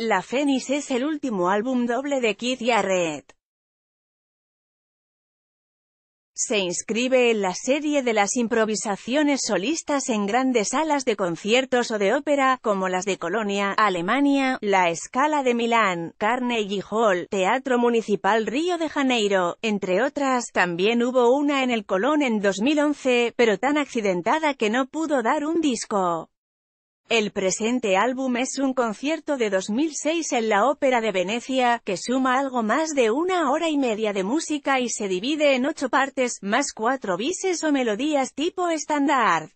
La Fénix es el último álbum doble de Kid Jarrett. Se inscribe en la serie de las improvisaciones solistas en grandes salas de conciertos o de ópera, como las de Colonia, Alemania, La Escala de Milán, Carnegie Hall, Teatro Municipal Río de Janeiro, entre otras. También hubo una en el Colón en 2011, pero tan accidentada que no pudo dar un disco. El presente álbum es un concierto de 2006 en la Ópera de Venecia, que suma algo más de una hora y media de música y se divide en ocho partes, más cuatro bises o melodías tipo estándar.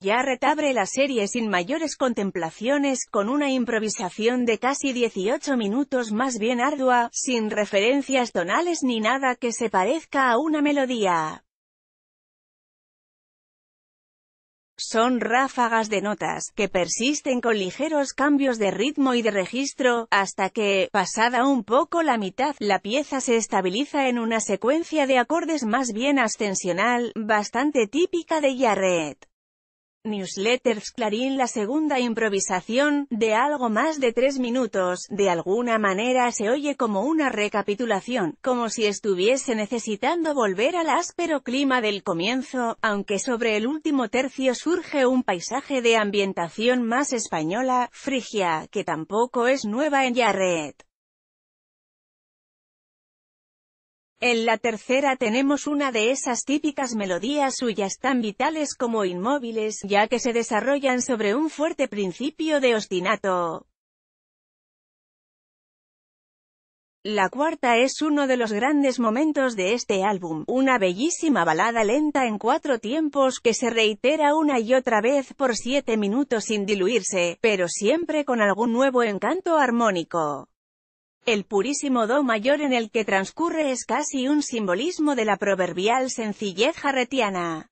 Ya retabre la serie sin mayores contemplaciones, con una improvisación de casi 18 minutos más bien ardua, sin referencias tonales ni nada que se parezca a una melodía. son ráfagas de notas, que persisten con ligeros cambios de ritmo y de registro, hasta que, pasada un poco la mitad, la pieza se estabiliza en una secuencia de acordes más bien ascensional, bastante típica de Jarrett. Newsletters Clarín La segunda improvisación, de algo más de tres minutos, de alguna manera se oye como una recapitulación, como si estuviese necesitando volver al áspero clima del comienzo, aunque sobre el último tercio surge un paisaje de ambientación más española, frigia, que tampoco es nueva en Yarret. En la tercera tenemos una de esas típicas melodías suyas tan vitales como inmóviles, ya que se desarrollan sobre un fuerte principio de ostinato. La cuarta es uno de los grandes momentos de este álbum, una bellísima balada lenta en cuatro tiempos que se reitera una y otra vez por siete minutos sin diluirse, pero siempre con algún nuevo encanto armónico. El purísimo do mayor en el que transcurre es casi un simbolismo de la proverbial sencillez jarretiana.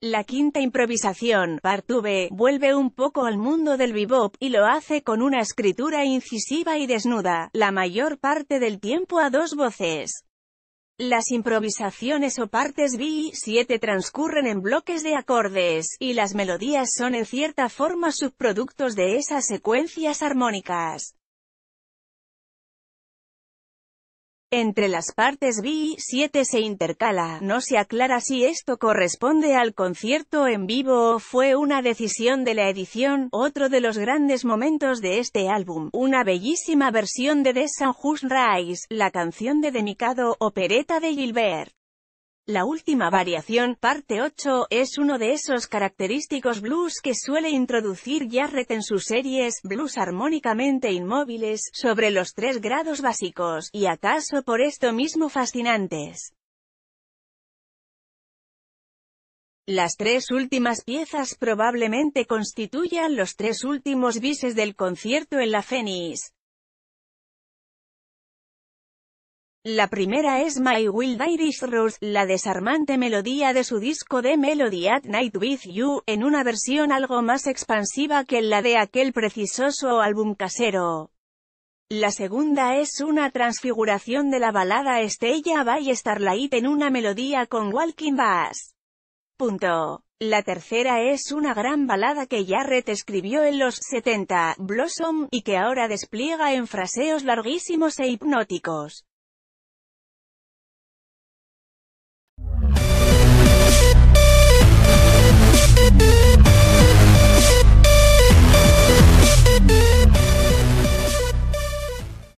La quinta improvisación, Bartube, vuelve un poco al mundo del bebop, y lo hace con una escritura incisiva y desnuda, la mayor parte del tiempo a dos voces. Las improvisaciones o partes B y 7 transcurren en bloques de acordes, y las melodías son en cierta forma subproductos de esas secuencias armónicas. Entre las partes B y 7 se intercala, no se aclara si esto corresponde al concierto en vivo o fue una decisión de la edición, otro de los grandes momentos de este álbum, una bellísima versión de The Sun Just Rise, la canción de Demicado, opereta de Gilbert. La última variación, parte 8, es uno de esos característicos blues que suele introducir Jarrett en sus series, blues armónicamente inmóviles, sobre los tres grados básicos, y acaso por esto mismo fascinantes. Las tres últimas piezas probablemente constituyan los tres últimos bises del concierto en la Fénix. La primera es My Wild Irish Rose, la desarmante melodía de su disco de Melody at Night With You, en una versión algo más expansiva que la de aquel precisoso álbum casero. La segunda es una transfiguración de la balada Estella by Starlight en una melodía con Walking Bass. Punto. La tercera es una gran balada que Jarrett escribió en los 70, Blossom, y que ahora despliega en fraseos larguísimos e hipnóticos.